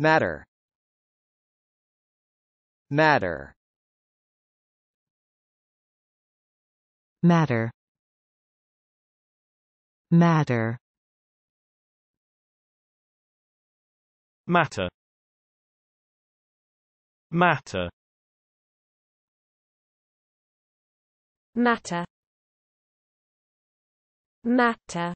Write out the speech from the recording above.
matter matter matter matter matter matter matter matter